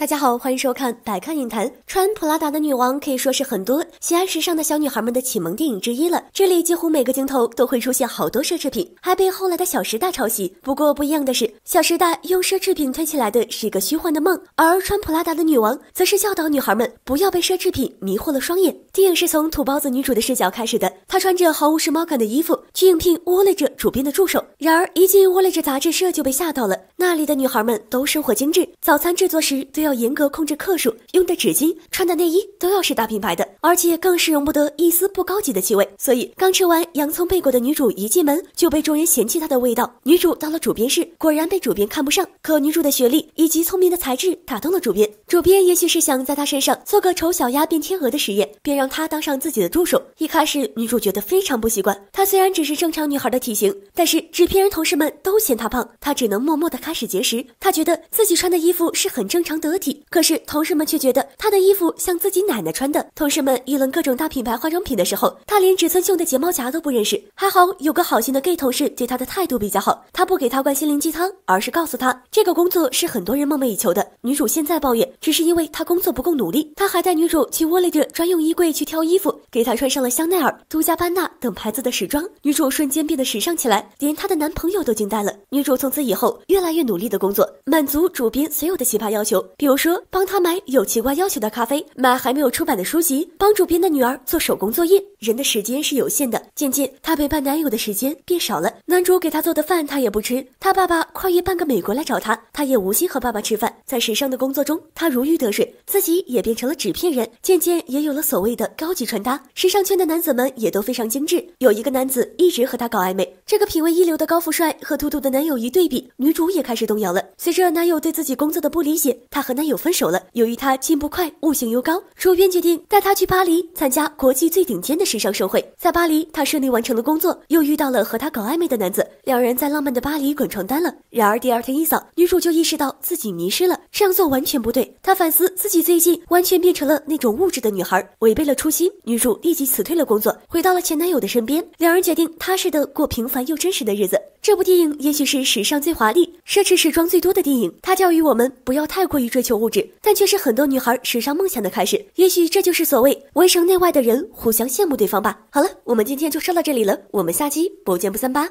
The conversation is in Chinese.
大家好，欢迎收看《百看影坛》。穿普拉达的女王可以说是很多喜爱时尚的小女孩们的启蒙电影之一了。这里几乎每个镜头都会出现好多奢侈品，还被后来的《小时代》抄袭。不过不一样的是，《小时代》用奢侈品推起来的是一个虚幻的梦，而穿普拉达的女王则是教导女孩们不要被奢侈品迷惑了双眼。电影是从土包子女主的视角开始的。她穿着毫无时髦感的衣服去应聘《窝累者》主编的助手，然而一进《窝累者》杂志社就被吓到了。那里的女孩们都生活精致，早餐制作时都要严格控制克数，用的纸巾、穿的内衣都要是大品牌的，而且更是容不得一丝不高级的气味。所以刚吃完洋葱贝果的女主一进门就被众人嫌弃她的味道。女主到了主编室，果然被主编看不上。可女主的学历以及聪明的才智打动了主编，主编也许是想在她身上做个丑小鸭变天鹅的实验，便让她当上自己的助手。一开始女主。觉得非常不习惯。她虽然只是正常女孩的体型，但是纸片人同事们都嫌她胖，她只能默默的开始节食。她觉得自己穿的衣服是很正常得体，可是同事们却觉得她的衣服像自己奶奶穿的。同事们议论各种大品牌化妆品的时候，她连植村秀的睫毛夹都不认识。还好有个好心的 gay 同事对她的态度比较好，他不给她灌心灵鸡汤，而是告诉她这个工作是很多人梦寐以求的。女主现在抱怨只是因为她工作不够努力。她还带女主去 w 里 l l e 的专用衣柜去挑衣服，给她穿上了香奈儿独家。加班纳等牌子的时装，女主瞬间变得时尚起来，连她的男朋友都惊呆了。女主从此以后越来越努力的工作，满足主编所有的奇葩要求，比如说帮她买有奇怪要求的咖啡，买还没有出版的书籍，帮主编的女儿做手工作业。人的时间是有限的，渐渐她陪伴男友的时间变少了。男主给她做的饭她也不吃，她爸爸跨越半个美国来找她，她也无心和爸爸吃饭。在时尚的工作中，她如鱼得水，自己也变成了纸片人，渐渐也有了所谓的高级穿搭。时尚圈的男子们也都。非常精致。有一个男子一直和她搞暧昧，这个品味一流的高富帅和秃秃的男友一对比，女主也开始动摇了。随着男友对自己工作的不理解，她和男友分手了。由于她进步快，悟性又高，主编决定带她去巴黎参加国际最顶尖的时尚盛会。在巴黎，她顺利完成了工作，又遇到了和她搞暧昧的男子。两人在浪漫的巴黎滚床单了。然而第二天一早，女主就意识到自己迷失了，这样做完全不对。她反思自己最近完全变成了那种物质的女孩，违背了初心。女主立即辞退了工作，回到了前男友的身边。两人决定踏实的过平凡又真实的日子。这部电影也许是史上最华丽、奢侈时装最多的电影。它教育我们不要太过于追求物质，但却是很多女孩时尚梦想的开始。也许这就是所谓围城内外的人互相羡慕对方吧。好了，我们今天就说到这里了，我们下期不见不散吧。